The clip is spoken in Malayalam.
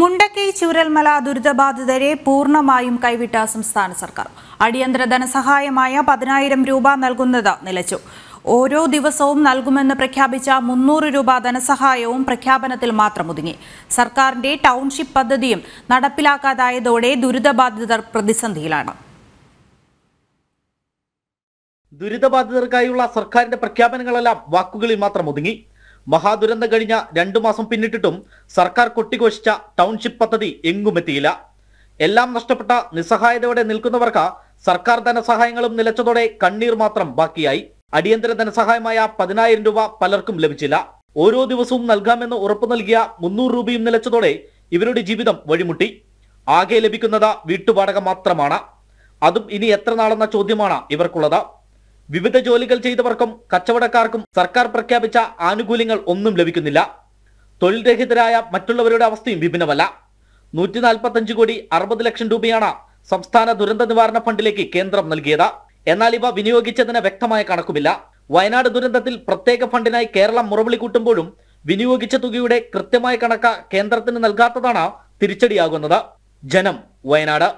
മുണ്ടക്കൈ ചൂരൽമല ദുരിതബാധിതരെ പൂർണ്ണമായും കൈവിട്ട സംസ്ഥാന സർക്കാർ അടിയന്തര ധനസഹായമായ പതിനായിരം രൂപ നൽകുന്നത് നിലച്ചു ഓരോ ദിവസവും നൽകുമെന്ന് പ്രഖ്യാപിച്ച മുന്നൂറ് രൂപ ധനസഹായവും പ്രഖ്യാപനത്തിൽ മാത്രം ഒതുങ്ങി സർക്കാരിന്റെ ടൗൺഷിപ്പ് പദ്ധതിയും നടപ്പിലാക്കാതായതോടെ ദുരിതബാധിതർ പ്രതിസന്ധിയിലാണ് ദുരിതബാധിതർക്കായുള്ള സർക്കാരിന്റെ പ്രഖ്യാപനങ്ങളെല്ലാം വാക്കുകളിൽ മാത്രം ഒതുങ്ങി മഹാദുരന്തം കഴിഞ്ഞ രണ്ടു മാസം പിന്നിട്ടിട്ടും സർക്കാർ കൊട്ടിഘോഷിച്ച ടൗൺഷിപ്പ് പദ്ധതി എങ്ങുമെത്തിയില്ല എല്ലാം നഷ്ടപ്പെട്ട നിസ്സഹായതയോടെ നിൽക്കുന്നവർക്ക് സർക്കാർ ധനസഹായങ്ങളും നിലച്ചതോടെ കണ്ണീർ മാത്രം ബാക്കിയായി അടിയന്തര ധനസഹായമായ പതിനായിരം രൂപ പലർക്കും ലഭിച്ചില്ല ഓരോ ദിവസവും നൽകാമെന്ന് ഉറപ്പു നൽകിയ മുന്നൂറ് രൂപയും നിലച്ചതോടെ ഇവരുടെ ജീവിതം വഴിമുട്ടി ആകെ ലഭിക്കുന്നത് വീട്ടുവാടക മാത്രമാണ് അതും ഇനി എത്ര നാളെന്ന ചോദ്യമാണ് ഇവർക്കുള്ളത് വിവിധ ജോലികൾ ചെയ്തവർക്കും കച്ചവടക്കാർക്കും സർക്കാർ പ്രഖ്യാപിച്ച ആനുകൂല്യങ്ങൾ ഒന്നും ലഭിക്കുന്നില്ല തൊഴിൽ രഹിതരായ മറ്റുള്ളവരുടെ അവസ്ഥയും വിഭിന്നമല്ല നൂറ്റി നാൽപ്പത്തഞ്ച് കോടി അറുപത് ലക്ഷം രൂപയാണ് സംസ്ഥാന ദുരന്ത നിവാരണ ഫണ്ടിലേക്ക് കേന്ദ്രം നൽകിയത് എന്നാൽ ഇവ വിനിയോഗിച്ചതിന് വ്യക്തമായ കണക്കുമില്ല വയനാട് ദുരന്തത്തിൽ പ്രത്യേക ഫണ്ടിനായി കേരളം മുറവിളി കൂട്ടുമ്പോഴും വിനിയോഗിച്ച തുകയുടെ കൃത്യമായ കണക്ക് കേന്ദ്രത്തിന് നൽകാത്തതാണ് തിരിച്ചടിയാകുന്നത് ജനം വയനാട്